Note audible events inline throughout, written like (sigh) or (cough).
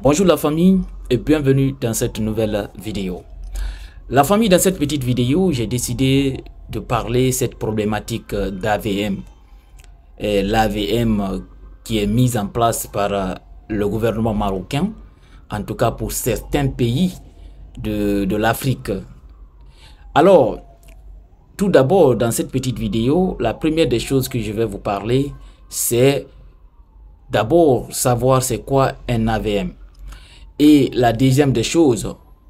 Bonjour la famille et bienvenue dans cette nouvelle vidéo. La famille, dans cette petite vidéo, j'ai décidé de parler cette problématique d'AVM. L'AVM qui est mise en place par euh, le gouvernement marocain, en tout cas pour certains pays de, de l'Afrique. Alors, tout d'abord, dans cette petite vidéo, la première des choses que je vais vous parler, c'est d'abord savoir c'est quoi un AVM. Et la deuxième des choses,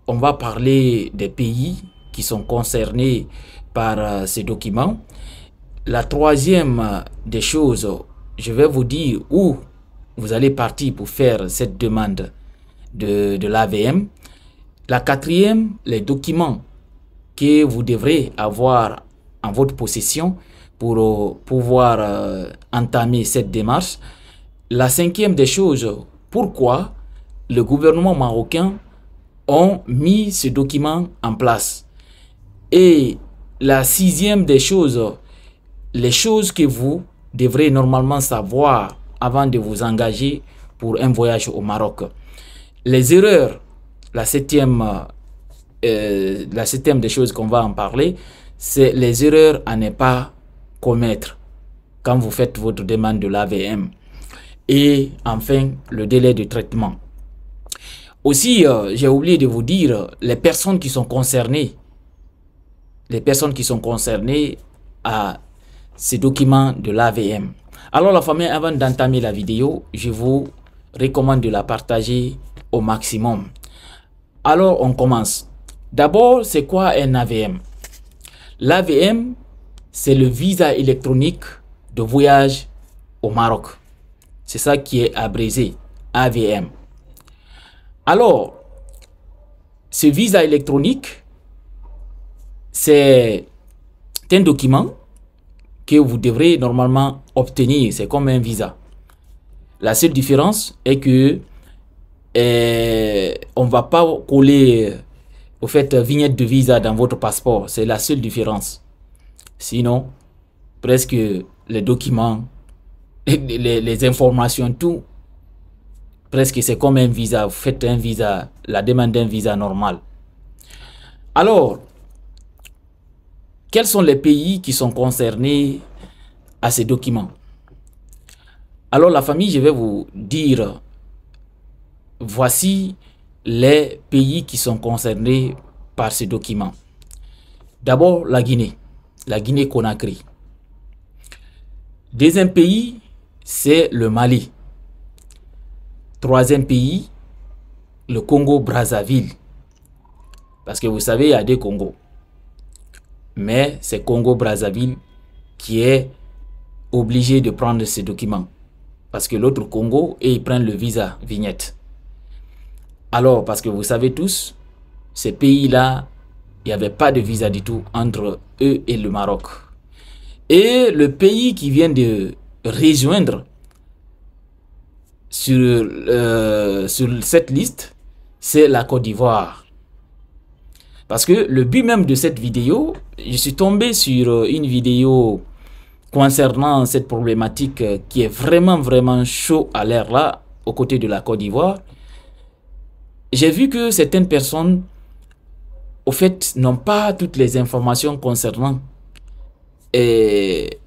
on va parler des pays qui sont concernés par euh, ces documents. La troisième euh, des choses, je vais vous dire où vous allez partir pour faire cette demande de, l'AVM. La quatrième, les documents que vous devrez avoir en votre possession pour euh, pouvoir entamer cette démarche. La cinquième des choses, pourquoi le gouvernement marocain ont mis ce document en place. Et la sixième des choses, les choses que vous devrez normalement savoir avant de vous engager pour un voyage au Maroc. Les erreurs, la septième, euh, la septième des choses qu'on va en parler, c'est les erreurs à ne pas commettre quand vous faites votre demande de l'AVM. Et enfin, le délai de traitement. Aussi, euh, j'ai oublié de vous dire, les personnes qui sont concernées, les personnes qui sont concernées à ces documents de l'AVM. Alors la famille, avant d'entamer la vidéo, je vous recommande de la partager au maximum. Alors on commence. D'abord, c'est quoi un AVM L'AVM, c'est le visa électronique de voyage au Maroc. C'est ça qui est abrégé, AVM. Alors, ce visa électronique, c'est un document que vous devrez normalement obtenir. C'est comme un visa. La seule différence est que eh, on ne va pas coller au fait vignette de visa dans votre passeport. C'est la seule différence. Sinon, presque les documents, (laughs) les informations, tout Presque c'est comme un visa, vous faites un visa, la demande d'un visa normal. Alors, quels sont les pays qui sont concernés à ces documents Alors la famille, je vais vous dire, voici les pays qui sont concernés par ces documents. D'abord la Guinée, la Guinée-Conakry. Deuxième pays, c'est le Mali. Troisième pays, le Congo-Brazzaville. Parce que vous savez, il y a deux Congos. Mais c'est Congo-Brazzaville qui est obligé de prendre ces documents. Parce que l'autre Congo, et ils prennent le visa vignette. Alors, parce que vous savez tous, ces pays-là, il n'y avait pas de visa du tout entre eux et le Maroc. Et le pays qui vient de rejoindre sur, euh, sur cette liste, c'est la Côte d'Ivoire. Parce que le but même de cette vidéo, je suis tombé sur euh, une vidéo concernant cette problématique euh, qui est vraiment, vraiment chaud à l'air là, aux côtés de la Côte d'Ivoire. J'ai vu que certaines personnes, au fait, n'ont pas toutes les informations concernant et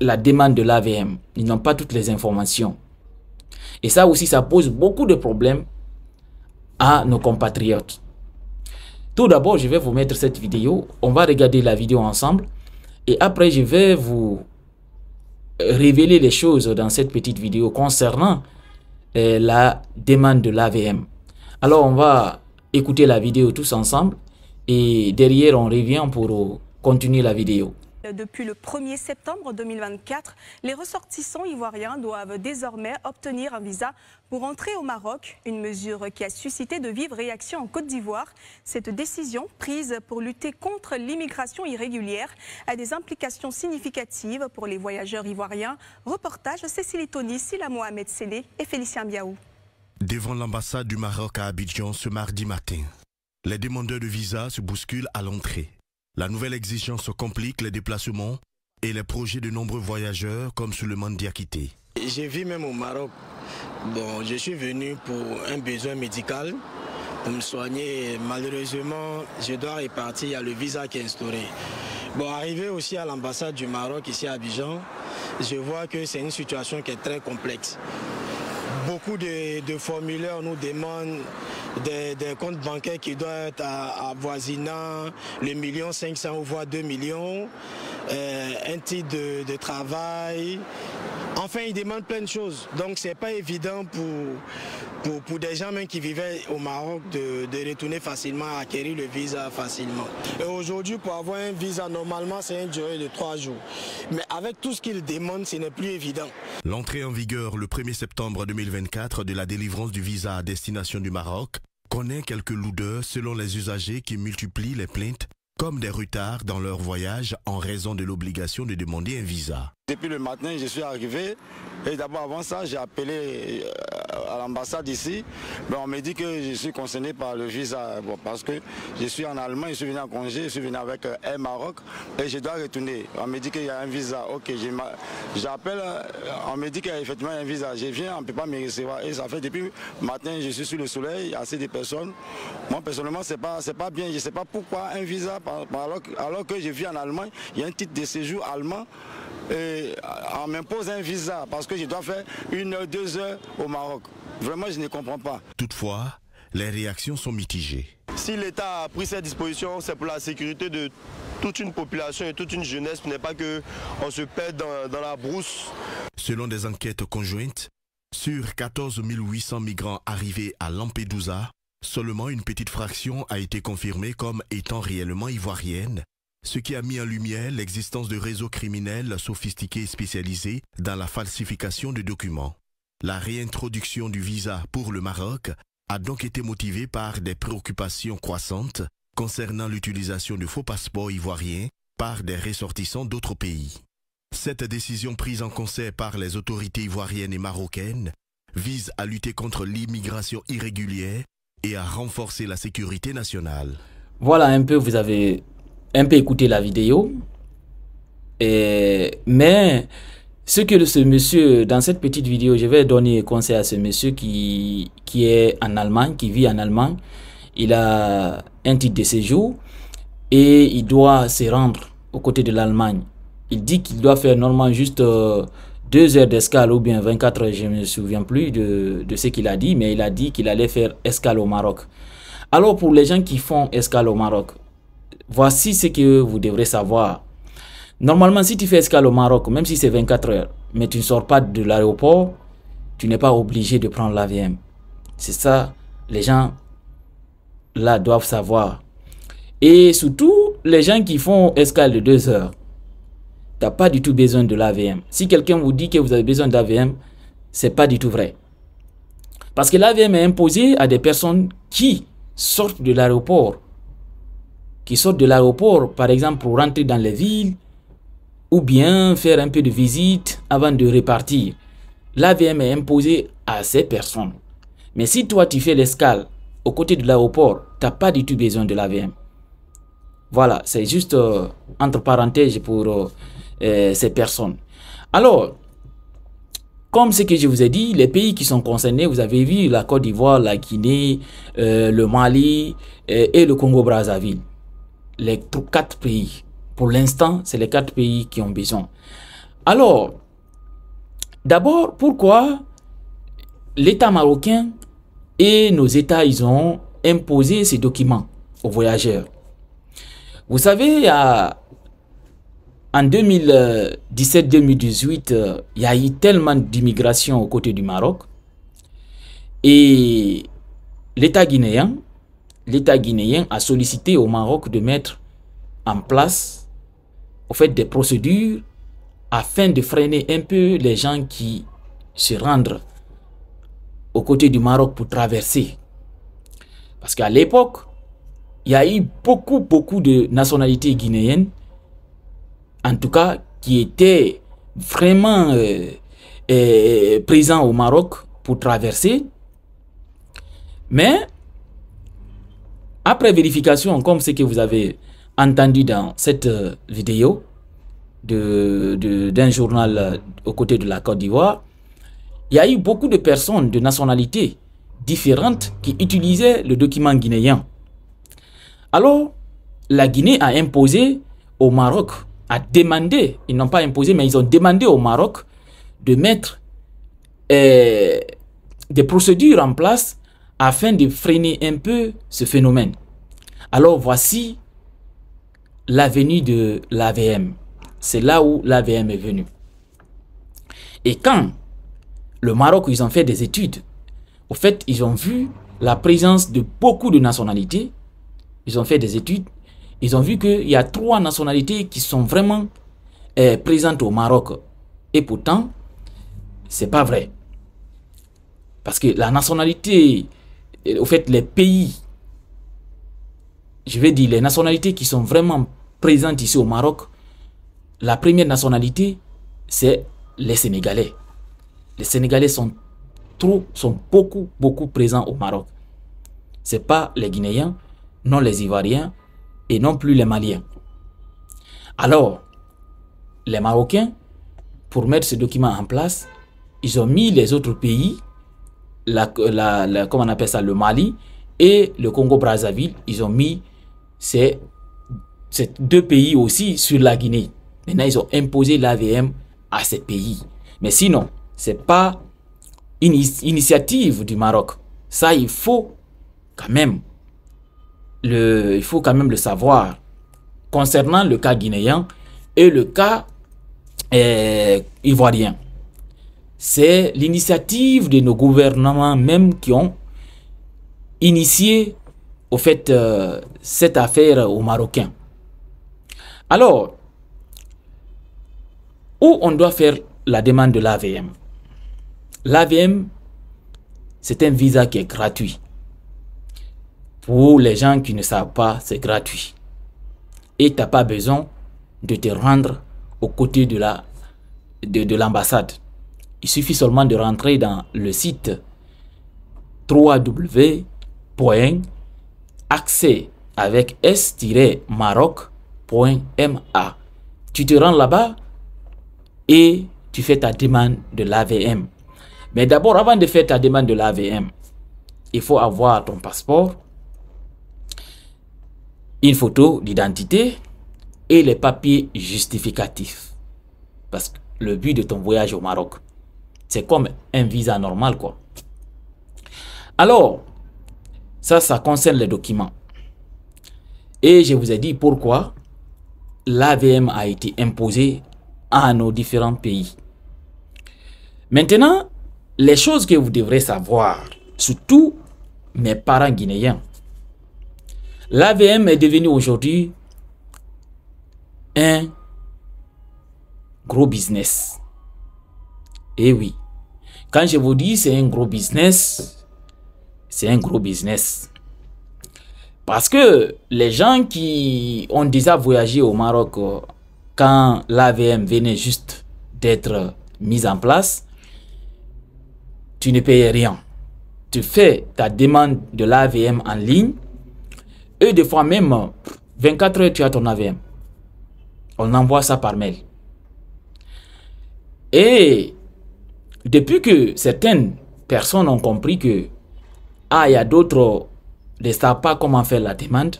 la demande de l'AVM. Ils n'ont pas toutes les informations. Et ça aussi, ça pose beaucoup de problèmes à nos compatriotes. Tout d'abord, je vais vous mettre cette vidéo. On va regarder la vidéo ensemble. Et après, je vais vous révéler les choses dans cette petite vidéo concernant euh, la demande de l'AVM. Alors, on va écouter la vidéo tous ensemble. Et derrière, on revient pour continuer la vidéo. Depuis le 1er septembre 2024, les ressortissants ivoiriens doivent désormais obtenir un visa pour entrer au Maroc, une mesure qui a suscité de vives réactions en Côte d'Ivoire. Cette décision, prise pour lutter contre l'immigration irrégulière, a des implications significatives pour les voyageurs ivoiriens. Reportage Cécile Tony, Sila Mohamed Séné et Félicien Biaou. Devant l'ambassade du Maroc à Abidjan ce mardi matin, les demandeurs de visa se bousculent à l'entrée. La nouvelle exigence complique les déplacements et les projets de nombreux voyageurs comme Suleiman Diakité. J'ai vu même au Maroc. Bon, je suis venu pour un besoin médical, pour me soigner. Malheureusement, je dois repartir, il y a le visa qui est instauré. Bon, arrivé aussi à l'ambassade du Maroc ici à Abidjan, je vois que c'est une situation qui est très complexe. Beaucoup de, de formulaires nous demandent des, comptes bancaires qui doivent être avoisinant le million 500 voire 2 millions, euh, un titre de, de travail, Enfin, ils demandent plein de choses. Donc, ce n'est pas évident pour, des gens même qui vivaient au Maroc de, retourner facilement, acquérir le visa facilement. Et aujourd'hui, pour avoir un visa, normalement, c'est un durée de trois jours. Mais avec tout ce qu'ils demandent, ce n'est plus évident. L'entrée en vigueur le 1er septembre 2024 de la délivrance du visa à destination du Maroc connaît quelques lourdeurs selon les usagers qui multiplient les plaintes comme des retards dans leur voyage en raison de l'obligation de demander un visa. Depuis le matin, je suis arrivé. Et d'abord, avant ça, j'ai appelé euh, à l'ambassade ici. Mais ben, on me dit que je suis concerné par le visa parce que je suis en Allemagne, je suis venu en congé, je suis venu avec un euh, Maroc et je dois retourner. On me dit qu'il y a un visa. Ok, j'appelle, euh, on me dit qu'il y a effectivement un visa. Je viens, on ne peut pas me recevoir. Et ça fait depuis matin, je suis sous le soleil, assez de personnes. Moi, personnellement, ce n'est pas bien. Je ne sais pas pourquoi un visa, alors que je vis en Allemagne, il y a un titre de séjour allemand et euh, on m'impose un visa parce que je dois faire une heure, deux heures au Maroc. Vraiment, je ne comprends pas. Toutefois, les réactions sont mitigées. Si l'État a pris cette disposition, c'est pour la sécurité de toute une population et toute une jeunesse. Ce n'est pas qu'on se perd dans, dans la brousse. Selon des enquêtes conjointes, sur 14 800 migrants arrivés à Lampedusa, seulement une petite fraction a été confirmée comme étant réellement ivoirienne ce qui a mis en lumière l'existence de réseaux criminels sophistiqués et spécialisés dans la falsification de documents. La réintroduction du visa pour le Maroc a donc été motivée par des préoccupations croissantes concernant l'utilisation de faux passeports ivoiriens par des ressortissants d'autres pays. Cette décision prise en concert par les autorités ivoiriennes et marocaines vise à lutter contre l'immigration irrégulière et à renforcer la sécurité nationale. Voilà un peu, vous avez un peu écouter la vidéo. Et, mais ce que ce monsieur, dans cette petite vidéo, je vais donner conseil à ce monsieur qui, qui est en Allemagne, qui vit en Allemagne. Il a un titre de séjour et il doit se rendre aux côtés de l'Allemagne. Il dit qu'il doit faire normalement juste euh, deux heures d'escale ou bien 24 heures, je ne me souviens plus de, de ce qu'il a dit, mais il a dit qu'il allait faire escale au Maroc. Alors pour les gens qui font escale au Maroc, voici ce que vous devrez savoir. Normalement, si tu fais escale au Maroc, même si c'est 24 heures, mais tu ne sors pas de l'aéroport, tu n'es pas obligé de prendre l'AVM. C'est ça, les gens là doivent savoir. Et surtout, les gens qui font escale de 2 heures, tu n'as pas du tout besoin de l'AVM. Si quelqu'un vous dit que vous avez besoin d'AVM, c'est pas du tout vrai. Parce que l'AVM est imposé à des personnes qui sortent de l'aéroport qui sortent de l'aéroport, par exemple, pour rentrer dans les villes, ou bien faire un peu de visite avant de repartir. L'AVM est imposé à ces personnes. Mais si toi, tu fais l'escale aux côtés de l'aéroport, tu n'as pas du tout besoin de l'AVM. Voilà, c'est juste euh, entre parenthèses pour euh, euh, ces personnes. Alors, comme ce que je vous ai dit, les pays qui sont concernés, vous avez vu la Côte d'Ivoire, la Guinée, le Mali et le Congo-Brazzaville les quatre pays. Pour l'instant, c'est les quatre pays qui ont besoin. Alors, d'abord, pourquoi l'État marocain et nos États, ils ont imposé ces documents aux voyageurs Vous savez, à, en 2017-2018, euh, il y a eu tellement d'immigration aux côtés du Maroc. Et l'État guinéen l'État guinéen a sollicité au Maroc de mettre en place au fait des procédures afin de freiner un peu les gens qui se rendent aux côtés du Maroc pour traverser. Parce qu'à l'époque, il y a eu beaucoup, beaucoup de nationalités guinéennes, en tout cas, qui étaient vraiment euh, euh présents au Maroc pour traverser. Mais après vérification, comme ce que vous avez entendu dans cette euh, vidéo d'un de, d'un journal euh, aux côtés de la Côte d'Ivoire, il y a eu beaucoup de personnes de nationalités différentes qui utilisaient le document guinéen. Alors, la Guinée a imposé au Maroc, a demandé, ils n'ont pas imposé, mais ils ont demandé au Maroc de mettre euh, des procédures en place afin de freiner un peu ce phénomène. Alors voici venue de l'AVM. C'est là où l'AVM est venue. Et quand le Maroc, ils ont fait des études, au fait, ils ont vu la présence de beaucoup de nationalités. Ils ont fait des études. Ils ont vu qu'il y a trois nationalités qui sont vraiment euh, présentes au Maroc. Et pourtant, c'est pas vrai. Parce que la nationalité au fait, les pays, je vais dire, les nationalités qui sont vraiment présentes ici au Maroc, la première nationalité, c'est les Sénégalais. Les Sénégalais sont trop, sont beaucoup, beaucoup présents au Maroc. C'est pas les Guinéens, non les Ivoiriens et non plus les Maliens. Alors, les Marocains, pour mettre ce document en place, ils ont mis les autres pays la, la, la, on appelle ça, le Mali et le Congo-Brazzaville, ils ont mis ces, ces, deux pays aussi sur la Guinée. Maintenant, ils ont imposé l'AVM à ces pays. Mais sinon, c'est pas une initiative du Maroc. Ça, il faut quand même le, il faut quand même le savoir. Concernant le cas guinéen et le cas eh, ivoirien c'est l'initiative de nos gouvernements même qui ont initié au fait euh, cette affaire aux Marocains. Alors, où on doit faire la demande de l'AVM L'AVM, c'est un visa qui est gratuit. Pour les gens qui ne savent pas, c'est gratuit. Et tu n'as pas besoin de te rendre aux côtés de l'ambassade. La, de, il suffit seulement de rentrer dans le site accès avec s-maroc.ma. Tu te rends là-bas et tu fais ta demande de l'AVM. Mais d'abord, avant de faire ta demande de l'AVM, il faut avoir ton passeport, une photo d'identité et les papiers justificatifs. Parce que le but de ton voyage au Maroc. C'est comme un visa normal, quoi. Alors, ça, ça concerne les documents. Et je vous ai dit pourquoi l'AVM a été imposée à nos différents pays. Maintenant, les choses que vous devrez savoir, surtout mes parents guinéens. L'AVM est devenu aujourd'hui un gros business. Et oui, quand je vous dis c'est un gros business, c'est un gros business. Parce que les gens qui ont déjà voyagé au Maroc euh, quand l'AVM venait juste d'être mise en place, tu ne payes rien. Tu fais ta demande de l'AVM en ligne et des fois même 24 heures tu as ton AVM. On envoie ça par mail. Et depuis que certaines personnes ont compris que ah, il y a d'autres ne savent pas comment faire la demande,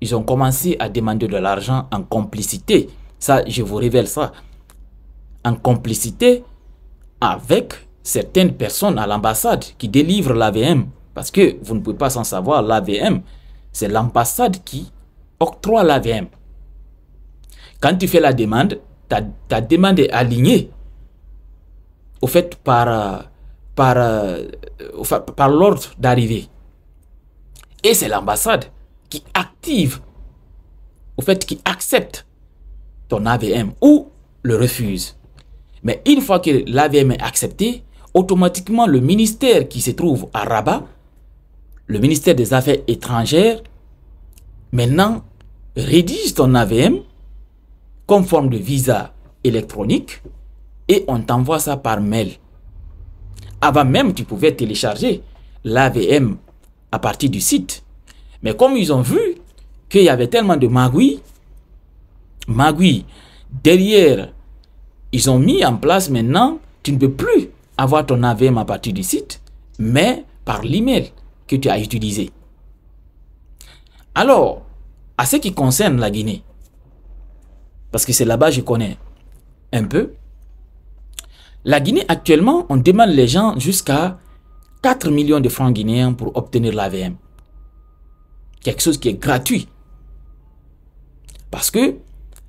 ils ont commencé à demander de l'argent en complicité. Ça, je vous révèle ça. En complicité avec certaines personnes à l'ambassade qui délivrent l'AVM. Parce que vous ne pouvez pas s'en savoir, l'AVM, c'est l'ambassade qui octroie l'AVM. Quand tu fais la demande, ta, ta demande est alignée au fait par, euh, par, euh, par l'ordre d'arrivée. Et c'est l'ambassade qui active, au fait qui accepte ton AVM ou le refuse. Mais une fois que l'AVM est accepté, automatiquement le ministère qui se trouve à Rabat, le ministère des Affaires étrangères, maintenant rédige ton AVM comme forme de visa électronique et on t'envoie ça par mail. Avant même, tu pouvais télécharger l'AVM à partir du site. Mais comme ils ont vu qu'il y avait tellement de magouilles, magouilles, derrière, ils ont mis en place maintenant, tu ne peux plus avoir ton AVM à partir du site, mais par l'email que tu as utilisé. Alors, à ce qui concerne la Guinée, parce que c'est là-bas que je connais un peu, la Guinée, actuellement, on demande les gens jusqu'à 4 millions de francs guinéens pour obtenir l'AVM. Quelque chose qui est gratuit. Parce que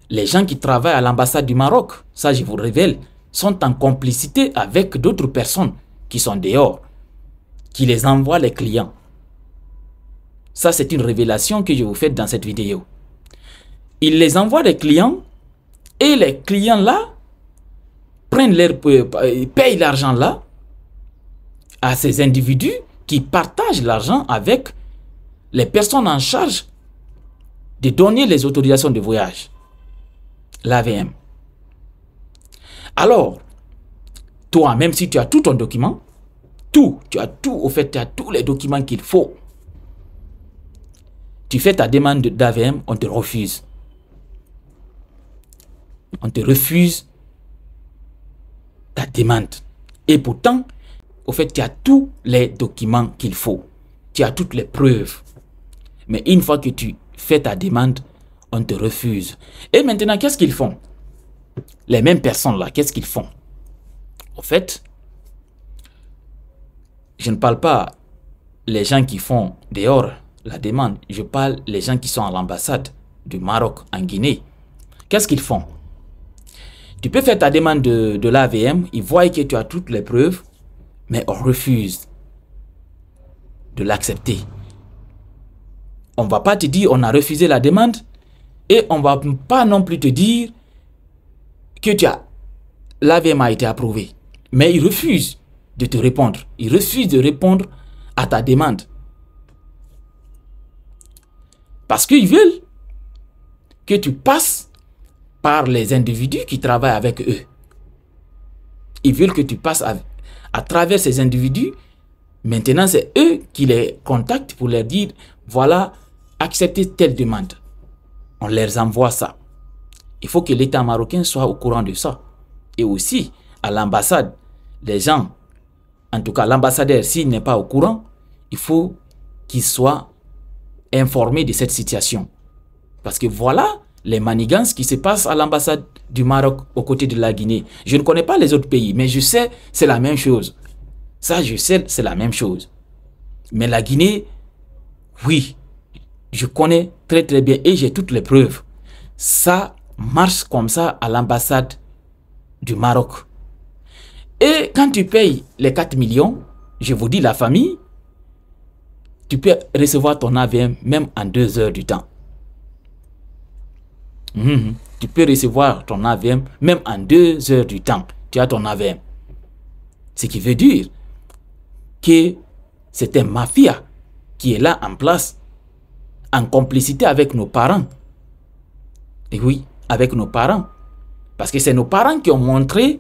les gens qui travaillent à l'ambassade du Maroc, ça je vous révèle, sont en complicité avec d'autres personnes qui sont dehors, qui les envoient les clients. Ça, c'est une révélation que je vous fais dans cette vidéo. Ils les envoient les clients et les clients-là leur, euh, l'argent là à ces individus qui partagent l'argent avec les personnes en charge de donner les autorisations de voyage, l'AVM. Alors, toi, même si tu as tout ton document, tout, tu as tout, au fait, tu as tous les documents qu'il faut. Tu fais ta demande d'AVM, on te refuse. On te refuse ta demande. Et pourtant, au fait, tu as tous les documents qu'il faut. Tu as toutes les preuves. Mais une fois que tu fais ta demande, on te refuse. Et maintenant, qu'est-ce qu'ils font Les mêmes personnes-là, qu'est-ce qu'ils font Au fait, je ne parle pas les gens qui font dehors la demande. Je parle les gens qui sont à l'ambassade du Maroc en Guinée. Qu'est-ce qu'ils font tu peux faire ta demande de, l'AVM, ils voient que tu as toutes les preuves, mais on refuse de l'accepter. On ne va pas te dire on a refusé la demande et on ne va pas non plus te dire que tu as l'AVM a été approuvé. Mais ils refusent de te répondre. Ils refusent de répondre à ta demande. Parce qu'ils veulent que tu passes par les individus qui travaillent avec eux. Ils veulent que tu passes à, travers ces individus. Maintenant, c'est eux qui les contactent pour leur dire, voilà, acceptez telle demande. On leur envoie ça. Il faut que l'État marocain soit au courant de ça. Et aussi, à l'ambassade, les gens, en tout cas l'ambassadeur, s'il n'est pas au courant, il faut qu'il soit informé de cette situation. Parce que voilà les manigances qui se passent à l'ambassade du Maroc aux côtés de la Guinée. Je ne connais pas les autres pays, mais je sais c'est la même chose. Ça, je sais c'est la même chose. Mais la Guinée, oui, je connais très très bien et j'ai toutes les preuves. Ça marche comme ça à l'ambassade du Maroc. Et quand tu payes les 4 millions, je vous dis la famille, tu peux recevoir ton AVM même en deux heures du temps. Mhm. Tu peux recevoir ton AVM même en deux heures du temps. Tu as ton AVM. Ce qui veut dire que c'est un mafia qui est là en place en complicité avec nos parents. Et oui, avec nos parents. Parce que c'est nos parents qui ont montré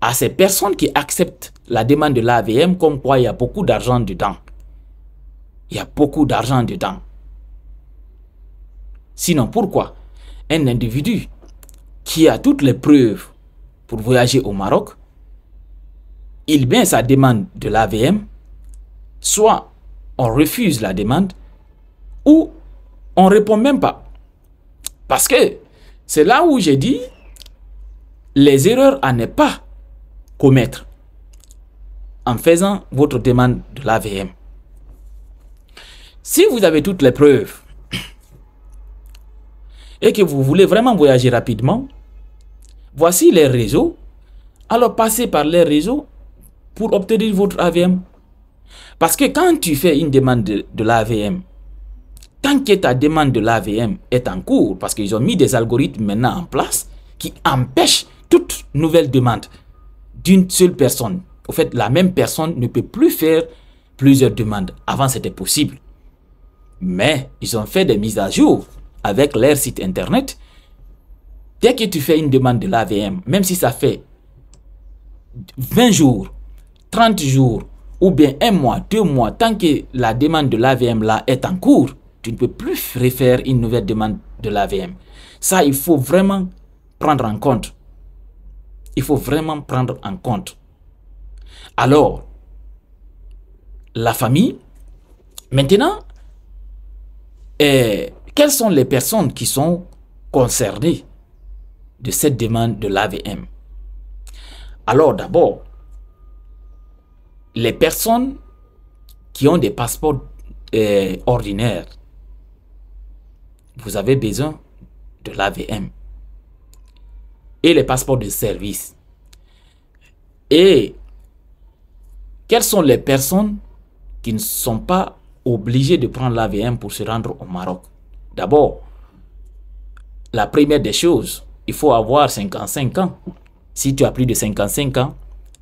à ces personnes qui acceptent la demande de l'AVM comme quoi il y a beaucoup d'argent dedans. Il y a beaucoup d'argent dedans. Sinon, pourquoi un individu qui a toutes les preuves pour voyager au Maroc, il met sa demande de l'AVM, soit on refuse la demande, ou on répond même pas. Parce que c'est là où j'ai dit les erreurs à ne pas commettre en faisant votre demande de l'AVM. Si vous avez toutes les preuves et que vous voulez vraiment voyager rapidement, voici les réseaux. Alors passez par les réseaux pour obtenir votre AVM. Parce que quand tu fais une demande de, de l'AVM, tant que ta demande de l'AVM est en cours, parce qu'ils ont mis des algorithmes maintenant en place qui empêchent toute nouvelle demande d'une seule personne. Au fait, la même personne ne peut plus faire plusieurs demandes. Avant, c'était possible. Mais ils ont fait des mises à jour avec leur site internet, dès que tu fais une demande de l'AVM, même si ça fait 20 jours, 30 jours, ou bien un mois, deux mois, tant que la demande de l'AVM là est en cours, tu ne peux plus refaire une nouvelle demande de l'AVM. Ça, il faut vraiment prendre en compte. Il faut vraiment prendre en compte. Alors, la famille, maintenant, est quelles sont les personnes qui sont concernées de cette demande de l'AVM Alors d'abord, les personnes qui ont des passeports euh, ordinaires, vous avez besoin de l'AVM et les passeports de service. Et quelles sont les personnes qui ne sont pas obligées de prendre l'AVM pour se rendre au Maroc D'abord, la première des choses, il faut avoir 55 ans. Si tu as plus de 55 ans,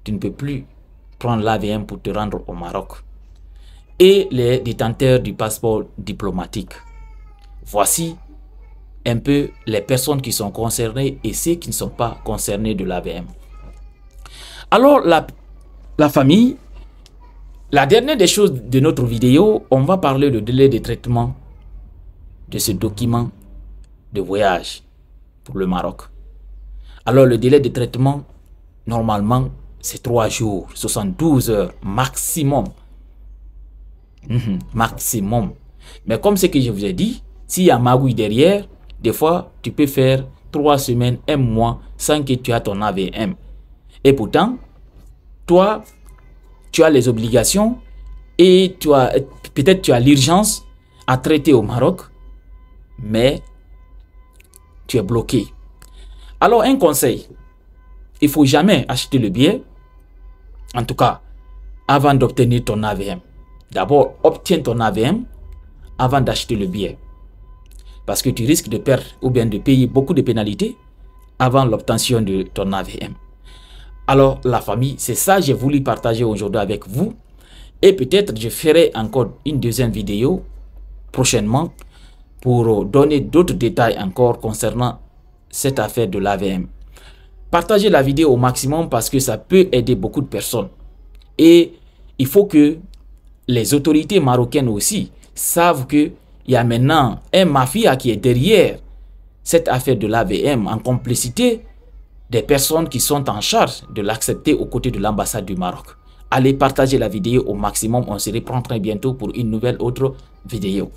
tu ne peux plus prendre l'AVM pour te rendre au Maroc. Et les détenteurs du passeport diplomatique. Voici un peu les personnes qui sont concernées et ceux qui ne sont pas concernés de l'AVM. Alors, la, famille, la dernière des choses de notre vidéo, on va parler du délai de traitement de ce document de voyage pour le Maroc. Alors le délai de traitement, normalement, c'est 3 jours, 72 heures maximum. Mhm, maximum. Mais comme ce que je vous ai dit, s'il y a magouille derrière, des fois, tu peux faire 3 semaines, 1 mois, sans que tu aies ton AVM. Et pourtant, toi, tu as les obligations et tu as peut-être tu as l'urgence à traiter au Maroc mais tu es bloqué. Alors un conseil, il ne faut jamais acheter le billet, en tout cas, avant d'obtenir ton AVM. D'abord, obtiens ton AVM avant d'acheter le billet. Parce que tu risques de perdre ou bien de payer beaucoup de pénalités avant l'obtention de ton AVM. Alors, la famille, c'est ça que j'ai voulu partager aujourd'hui avec vous. Et peut-être je ferai encore une deuxième vidéo prochainement pour donner d'autres détails encore concernant cette affaire de l'AVM. Partagez la vidéo au maximum parce que ça peut aider beaucoup de personnes. Et il faut que les autorités marocaines aussi savent qu'il y a maintenant un mafia qui est derrière cette affaire de l'AVM en complicité des personnes qui sont en charge de l'accepter aux côtés de l'ambassade du Maroc. Allez partager la vidéo au maximum. On se reprend très bientôt pour une nouvelle autre vidéo.